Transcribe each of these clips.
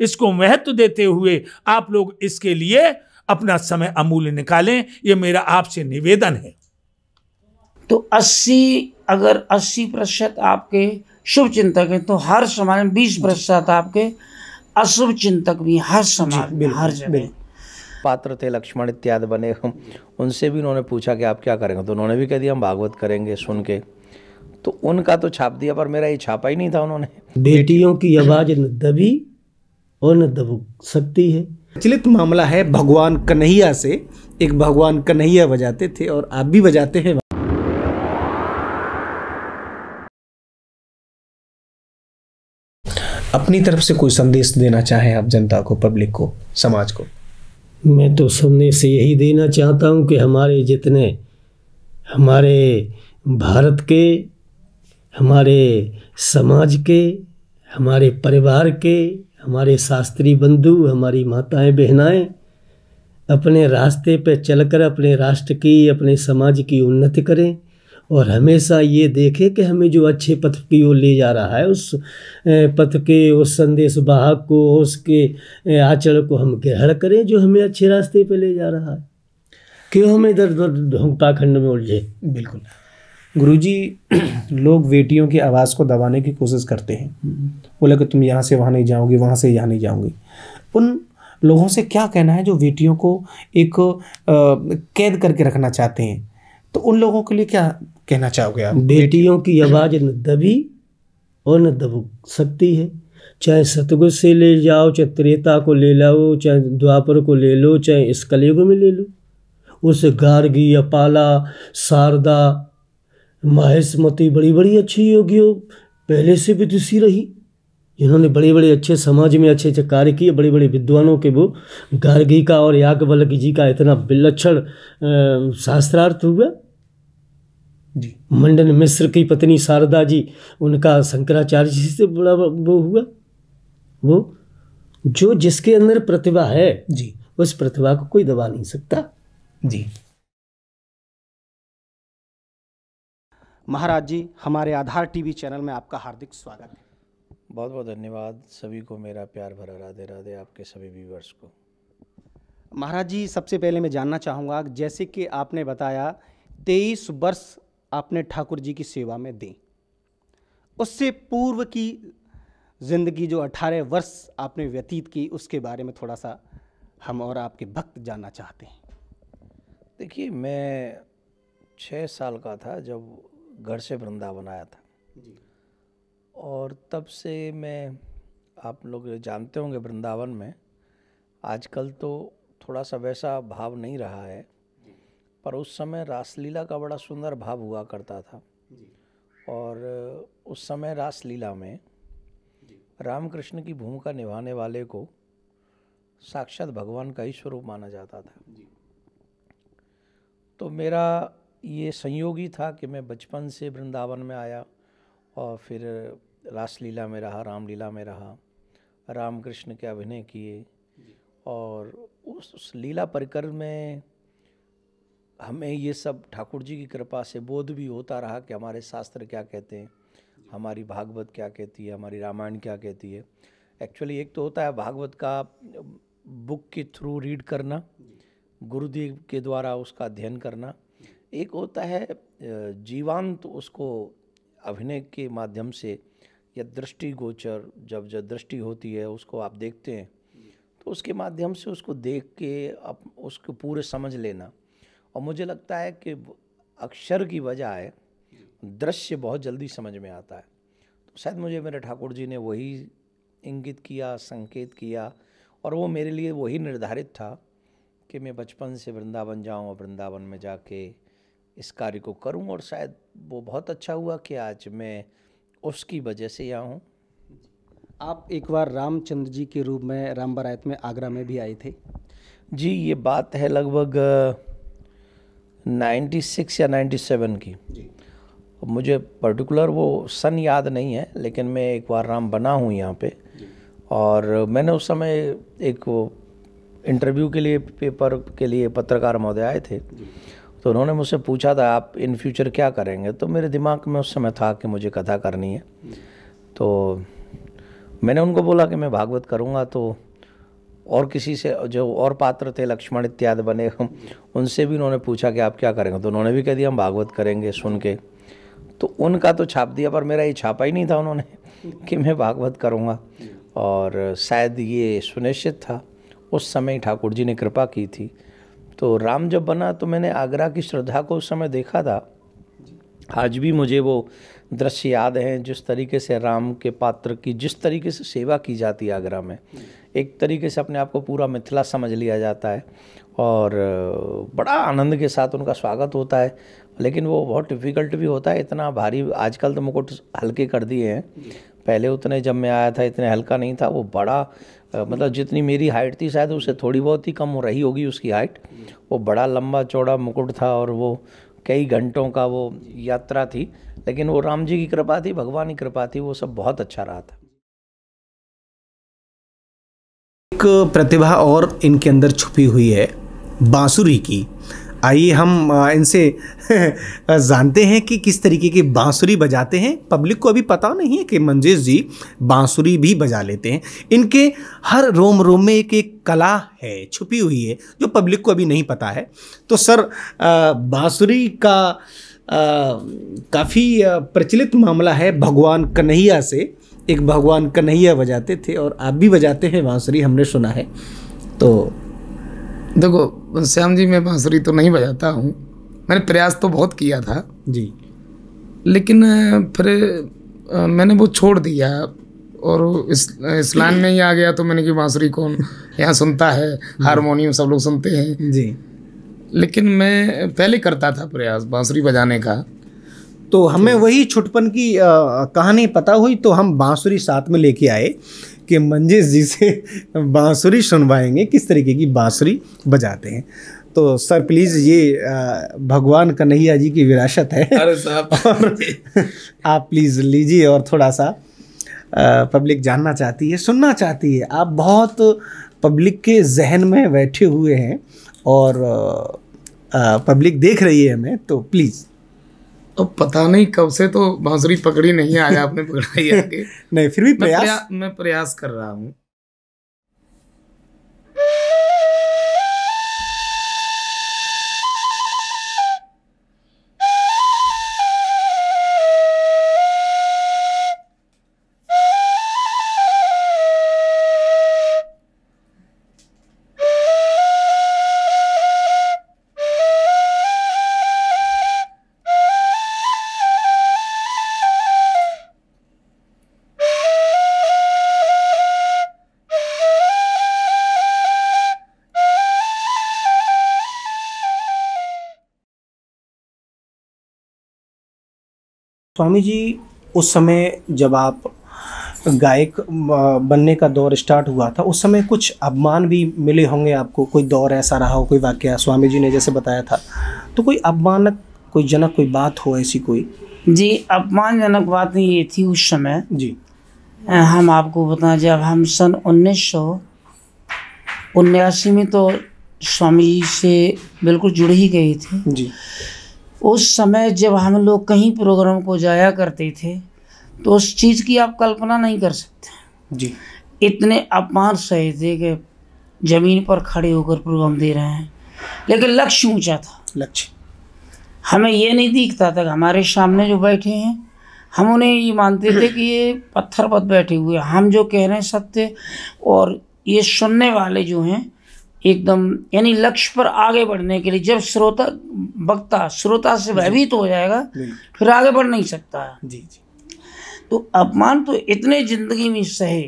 इसको महत्व देते हुए आप लोग इसके लिए अपना समय अमूल्य निकालें ये मेरा आपसे निवेदन है तो 80 अगर 80 प्रतिशत आपके शुभ चिंतक हैं तो हर समाज में बीस प्रतिशत आपके अशुभ चिंतक भी हर समाज हर जगह पात्र थे लक्ष्मण इत्यादि बने हम उनसे भी उन्होंने पूछा कि आप क्या करेंगे तो उन्होंने भी कह दिया हम भागवत करेंगे सुन के तो उनका तो छाप दिया पर मेरा ये छापा ही नहीं था उन्होंने बेटियों की आवाज़ दबी और न दब सकती है प्रचलित मामला है भगवान कन्हैया से एक भगवान कन्हैया बजाते थे और आप भी बजाते हैं अपनी तरफ से कोई संदेश देना चाहें आप जनता को पब्लिक को समाज को मैं तो सुनने से यही देना चाहता हूं कि हमारे जितने हमारे भारत के हमारे समाज के हमारे परिवार के हमारे शास्त्री बंधु हमारी माताएं बहनाएं अपने रास्ते पर चलकर अपने राष्ट्र की अपने समाज की उन्नति करें और हमेशा ये देखें कि हमें जो अच्छे पथ की ओर ले जा रहा है उस पथ के उस संदेश वाहक को उसके आचरण को हम ग्रहण करें जो हमें अच्छे रास्ते पर ले जा रहा है क्यों हमें इधर उधर पाखंड में उलझे बिल्कुल गुरुजी लोग बेटियों की आवाज़ को दबाने की कोशिश करते हैं बोला कि तुम यहाँ से वहाँ नहीं जाओगे वहाँ से यहाँ नहीं जाओगे उन लोगों से क्या कहना है जो बेटियों को एक कैद करके रखना चाहते हैं तो उन लोगों के लिए क्या कहना चाहोगे आप बेटियों की आवाज़ न दबी और न दब सकती है चाहे सतगुर से ले जाओ चाहे त्रेता को ले लाओ चाहे द्वापर को ले लो चाहे इस कलयुग में ले लो उस गार्गी अपाला शारदा मती बड़ी बड़ी अच्छी योगियों पहले से भी दूसरी रही इन्होंने बड़े बड़े अच्छे समाज में अच्छे अच्छे कार्य किए बड़े बड़े विद्वानों के वो गार्गी का और याज्ञवल्क जी का इतना विलक्षण शास्त्रार्थ हुआ जी मंडन मिश्र की पत्नी शारदा जी उनका शंकराचार्य जी से बड़ा वो हुआ वो जो जिसके अंदर प्रतिभा है जी उस प्रतिभा को कोई दबा नहीं सकता जी महाराज जी हमारे आधार टीवी चैनल में आपका हार्दिक स्वागत है बहुत बहुत धन्यवाद सभी को मेरा प्यार भरा राधे राधे आपके सभी व्यूवर्स को महाराज जी सबसे पहले मैं जानना चाहूँगा जैसे कि आपने बताया तेईस वर्ष आपने ठाकुर जी की सेवा में दी उससे पूर्व की ज़िंदगी जो अठारह वर्ष आपने व्यतीत की उसके बारे में थोड़ा सा हम और आपके भक्त जानना चाहते हैं देखिए मैं छः साल का था जब घर से वृंदावन आया था जी। और तब से मैं आप लोग जानते होंगे वृंदावन में आजकल तो थोड़ा सा वैसा भाव नहीं रहा है पर उस समय रासलीला का बड़ा सुंदर भाव हुआ करता था और उस समय रासलीला में रामकृष्ण की भूमिका निभाने वाले को साक्षात भगवान का ही स्वरूप माना जाता था तो मेरा ये संयोगी था कि मैं बचपन से वृंदावन में आया और फिर रासलीला में रहा रामलीला में रहा रामकृष्ण के अभिनय किए और उस, उस लीला परिकर में हमें ये सब ठाकुर जी की कृपा से बोध भी होता रहा कि हमारे शास्त्र क्या कहते हैं हमारी भागवत क्या कहती है हमारी रामायण क्या कहती है एक्चुअली एक तो होता है भागवत का बुक के थ्रू रीड करना गुरुदेव के द्वारा उसका अध्ययन करना एक होता है जीवांत उसको अभिनय के माध्यम से या दृष्टिगोचर जब जब दृष्टि होती है उसको आप देखते हैं तो उसके माध्यम से उसको देख के अप उसको पूरे समझ लेना और मुझे लगता है कि अक्षर की बजाय दृश्य बहुत जल्दी समझ में आता है तो शायद मुझे मेरे ठाकुर जी ने वही इंगित किया संकेत किया और वो मेरे लिए वही निर्धारित था कि मैं बचपन से वृंदावन जाऊँ और वृंदावन में जाके इस कार्य को करूं और शायद वो बहुत अच्छा हुआ कि आज मैं उसकी वजह से यहाँ हूँ आप एक बार रामचंद्र जी के रूप में राम बरायत में आगरा में भी आए थे जी ये बात है लगभग 96 या 97 की जी मुझे पर्टिकुलर वो सन याद नहीं है लेकिन मैं एक बार राम बना हूँ यहाँ पे और मैंने उस समय एक इंटरव्यू के लिए पेपर के लिए पत्रकार महोदय आए थे तो उन्होंने मुझसे पूछा था आप इन फ्यूचर क्या करेंगे तो मेरे दिमाग में उस समय था कि मुझे कथा करनी है तो मैंने उनको बोला कि मैं भागवत करूँगा तो और किसी से जो और पात्र थे लक्ष्मण इत्यादि बने उनसे भी उन्होंने पूछा कि आप क्या करेंगे तो उन्होंने भी कह दिया हम भागवत करेंगे सुन के तो उनका तो छाप दिया पर मेरा ये छापा ही नहीं था उन्होंने कि मैं भागवत करूँगा और शायद ये सुनिश्चित था उस समय ठाकुर जी ने कृपा की थी तो राम जब बना तो मैंने आगरा की श्रद्धा को उस समय देखा था आज भी मुझे वो दृश्य याद हैं जिस तरीके से राम के पात्र की जिस तरीके से सेवा की जाती है आगरा में एक तरीके से अपने आप को पूरा मिथिला समझ लिया जाता है और बड़ा आनंद के साथ उनका स्वागत होता है लेकिन वो बहुत डिफ़िकल्ट भी होता है इतना भारी आजकल तो मुकुट हल्के कर दिए हैं पहले उतने जब मैं आया था इतने हल्का नहीं था वो बड़ा मतलब जितनी मेरी हाइट थी शायद उससे थोड़ी बहुत ही कम हो रही होगी उसकी हाइट वो बड़ा लंबा चौड़ा मुकुट था और वो कई घंटों का वो यात्रा थी लेकिन वो राम जी की कृपा थी भगवान की कृपा थी वो सब बहुत अच्छा रहा था एक प्रतिभा और इनके अंदर छुपी हुई है बांसुरी की आइए हम इनसे जानते हैं कि किस तरीके की बांसुरी बजाते हैं पब्लिक को अभी पता नहीं है कि मंजेश जी बांसुरी भी बजा लेते हैं इनके हर रोम रोम में एक एक कला है छुपी हुई है जो पब्लिक को अभी नहीं पता है तो सर बांसुरी का काफ़ी प्रचलित मामला है भगवान कन्हैया से एक भगवान कन्हैया बजाते थे और आप भी बजाते हैं बांसुरी हमने सुना है तो देखो श्याम जी मैं बांसुरी तो नहीं बजाता हूँ मैंने प्रयास तो बहुत किया था जी लेकिन फिर मैंने वो छोड़ दिया और इस इस लाइन में ही आ गया तो मैंने कि बांसुरी कौन यहाँ सुनता है हारमोनियम सब लोग सुनते हैं जी लेकिन मैं पहले करता था प्रयास बांसुरी बजाने का तो हमें वही छुटपन की आ, कहानी पता हुई तो हम बांसुरी साथ में लेके आए कि मंजेश जी से बांसुरी सुनवाएंगे किस तरीके की बांसुरी बजाते हैं तो सर प्लीज़ ये भगवान कन्हैया जी की विरासत है अरे और आप प्लीज़ लीजिए और थोड़ा सा पब्लिक जानना चाहती है सुनना चाहती है आप बहुत पब्लिक के जहन में बैठे हुए हैं और पब्लिक देख रही है हमें तो प्लीज़ तो पता नहीं कब से तो बांसुरी पकड़ी नहीं आया आपने पकड़ाई आगे नहीं फिर भी प्रयास मैं प्रयास कर रहा हूँ स्वामी जी उस समय जब आप गायक बनने का दौर स्टार्ट हुआ था उस समय कुछ अपमान भी मिले होंगे आपको कोई दौर ऐसा रहा हो कोई वाक्य स्वामी जी ने जैसे बताया था तो कोई अपमानक कोई जनक कोई बात हो ऐसी कोई जी अपमानजनक बात ये थी उस समय जी हम आपको बताएं जब हम सन उन्नीस सौ उन्यासी में तो स्वामी जी से बिल्कुल जुड़ ही गए थे जी उस समय जब हम लोग कहीं प्रोग्राम को जाया करते थे तो उस चीज़ की आप कल्पना नहीं कर सकते जी इतने अपार सहे थे कि ज़मीन पर खड़े होकर प्रोग्राम दे रहे हैं लेकिन लक्ष्य ऊंचा था लक्ष्य हमें ये नहीं दिखता था हमारे सामने जो बैठे हैं हम उन्हें ये मानते थे कि ये पत्थर पर बैठे हुए हम जो कह रहे हैं सत्य और ये सुनने वाले जो हैं एकदम यानी लक्ष्य पर आगे बढ़ने के लिए जब श्रोता वक्ता श्रोता से भयभीत हो जाएगा फिर आगे बढ़ नहीं सकता है जी जी तो अपमान तो इतने जिंदगी में सहे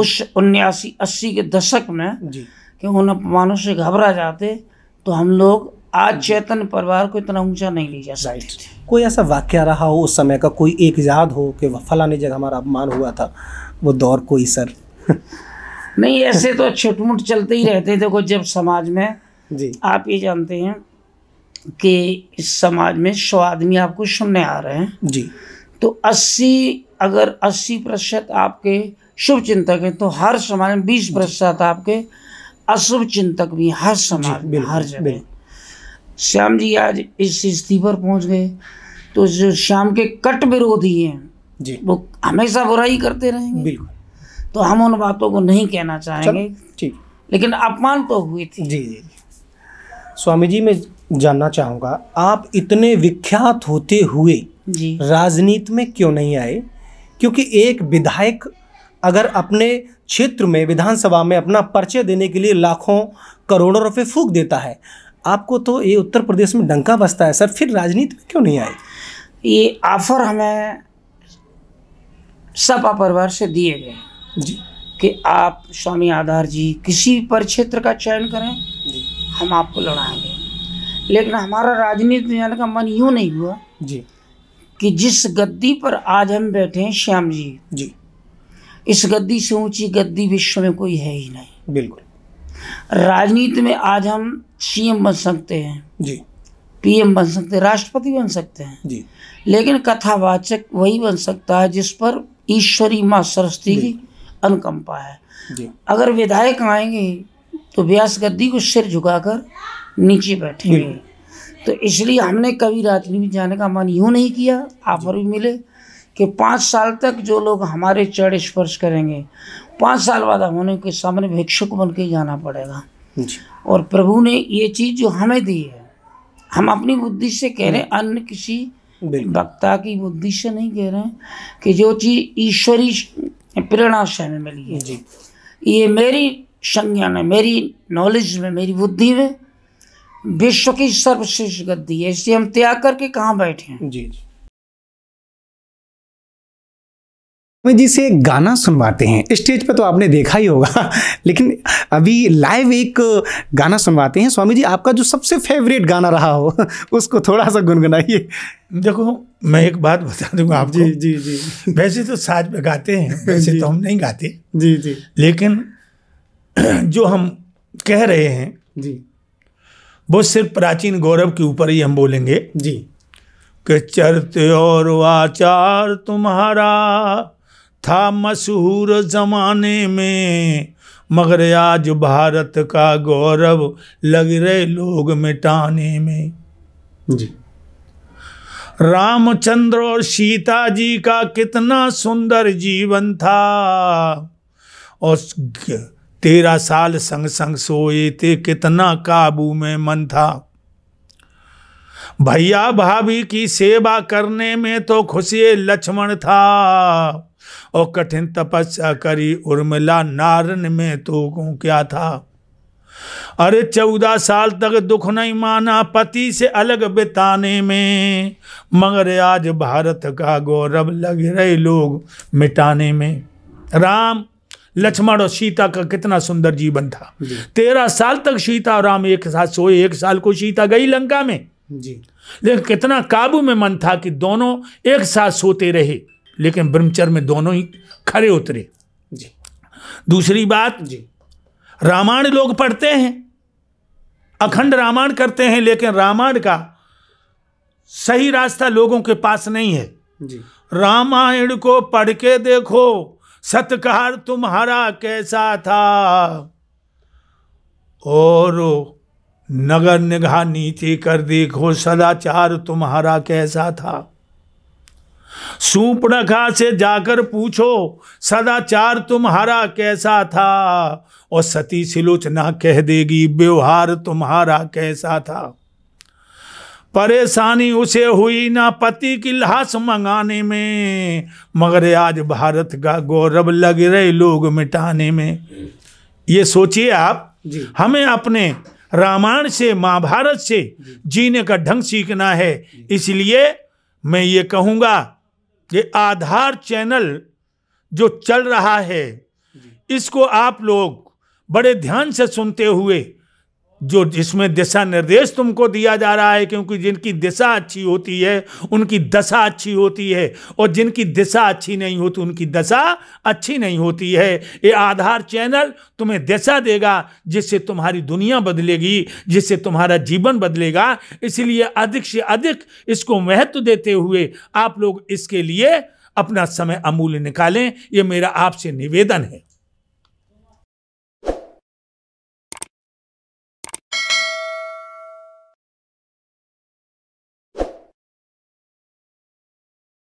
उस उन्यासी अस्सी के दशक में कि उन अपमानों से घबरा जाते तो हम लोग आज चेतन परिवार को इतना ऊंचा नहीं ले जा सकते कोई ऐसा वाक्य रहा हो उस समय का कोई एक याद हो कि फलाने जगह हमारा अपमान हुआ था वो दौर कोई सर नहीं ऐसे तो छुटमुट चलते ही रहते थे को जब समाज में जी आप ये जानते हैं कि इस समाज में सौ आदमी आपको सुनने आ रहे हैं जी तो अस्सी अगर अस्सी प्रतिशत आपके शुभ चिंतक हैं तो हर समाज में बीस प्रतिशत आपके अशुभ चिंतक भी हर समाज में हर जगह श्याम जी आज इस स्थिति पर पहुंच गए तो जो श्याम के कट विरोधी हैं जी वो हमेशा बुराई करते रहेंगे बिल्कुल तो हम उन बातों को नहीं कहना चाहेंगे ठीक लेकिन अपमान तो हुई थी जी जी स्वामी जी मैं जानना चाहूँगा आप इतने विख्यात होते हुए राजनीति में क्यों नहीं आए क्योंकि एक विधायक अगर अपने क्षेत्र में विधानसभा में अपना परिचय देने के लिए लाखों करोड़ों रुपए फूक देता है आपको तो ये उत्तर प्रदेश में डंका बसता है सर फिर राजनीति में क्यों नहीं आए ये ऑफर हमें सपा परिवार से दिए गए कि आप स्वामी आधार जी किसी पर क्षेत्र का चयन करें जी हम आपको लड़ाएंगे लेकिन हमारा राजनीति जाने का मन यूँ नहीं हुआ जी कि जिस गद्दी पर आज हम बैठे हैं श्याम जी जी इस गद्दी से ऊंची गद्दी विश्व में कोई है ही नहीं बिल्कुल राजनीति में आज हम सीएम बन सकते हैं जी पीएम बन सकते हैं राष्ट्रपति बन सकते हैं जी लेकिन कथावाचक वही बन सकता है जिस पर ईश्वरी माँ सरस्वती की अनुकंपा है अगर विधायक आएंगे तो व्यास गद्दी को सिर झुकाकर नीचे बैठेंगे तो इसलिए हमने कभी रात्रि में जाने का मन यूँ नहीं किया ऑफर भी मिले कि पाँच साल तक जो लोग हमारे चढ़ स्पर्श करेंगे पाँच साल बाद हम उनके सामने भिक्षुक बन के जाना पड़ेगा और प्रभु ने ये चीज़ जो हमें दी है हम अपनी बुद्धि से कह रहे हैं अन्य किसी वक्ता की बुद्धि से नहीं कह रहे हैं कि जो चीज ईश्वरी प्रेरणा से हमें मिली है जी ये मेरी संज्ञा में मेरी नॉलेज में मेरी बुद्धि में विश्व की सर्वश्रेष्ठ गद्दी है इसलिए हम त्याग करके कहाँ बैठे हैं जी जी में जी से गाना सुनवाते हैं स्टेज पर तो आपने देखा ही होगा लेकिन अभी लाइव एक गाना सुनवाते हैं स्वामी जी आपका जो सबसे फेवरेट गाना रहा हो उसको थोड़ा सा गुनगुनाइए देखो मैं एक बात बता दूंगा आप जी जी जी वैसे तो साज पे गाते हैं वैसे तो हम नहीं गाते जी जी लेकिन जो हम कह रहे हैं जी वो सिर्फ प्राचीन गौरव के ऊपर ही हम बोलेंगे जी के चरते और आचार तुम्हारा था मशहूर जमाने में मगर आज भारत का गौरव लग रहे लोग मिटाने में जी रामचंद्र और सीता जी का कितना सुंदर जीवन था और तेरह साल संग संग सोए थे कितना काबू में मन था भैया भाभी की सेवा करने में तो खुशी लक्ष्मण था और कठिन तपस्या करी उर्मिला नारन में तो क्या था अरे चौदह साल तक दुख नहीं माना पति से अलग बिताने में मगर आज भारत का गौरव लग रहे लोग मिटाने में राम लक्ष्मण और सीता का कितना सुंदर जीवन था जी। तेरह साल तक सीता और राम एक साथ सोए एक साल को सीता गई लंका में जी लेकिन कितना काबू में मन था कि दोनों एक साथ सोते रहे लेकिन ब्रह्मचर्य में दोनों ही खड़े उतरे जी दूसरी बात जी रामायण लोग पढ़ते हैं अखंड रामायण करते हैं लेकिन रामायण का सही रास्ता लोगों के पास नहीं है रामायण को पढ़ के देखो सत्कार तुम्हारा कैसा था और नगर निगाह नीति कर देखो सदाचार तुम्हारा कैसा था सूपणखा से जाकर पूछो सदाचार तुम्हारा कैसा था और सती सिलोचना कह देगी व्यवहार तुम्हारा कैसा था परेशानी उसे हुई ना पति की लाश मंगाने में मगर आज भारत का गौरव लग रहे लोग मिटाने में ये सोचिए आप हमें अपने रामायण से महाभारत से जीने का ढंग सीखना है इसलिए मैं ये कहूँगा ये आधार चैनल जो चल रहा है इसको आप लोग बड़े ध्यान से सुनते हुए जो जिसमें दिशा निर्देश तुमको दिया जा रहा है क्योंकि जिनकी दिशा अच्छी होती है उनकी दशा अच्छी होती है और जिनकी दिशा अच्छी नहीं होती उनकी दशा अच्छी नहीं होती है ये आधार चैनल तुम्हें दिशा देगा जिससे तुम्हारी दुनिया बदलेगी जिससे तुम्हारा जीवन बदलेगा इसलिए अधिक से अधिक इसको महत्व देते हुए आप लोग इसके लिए अपना समय अमूल्य निकालें ये मेरा आपसे निवेदन है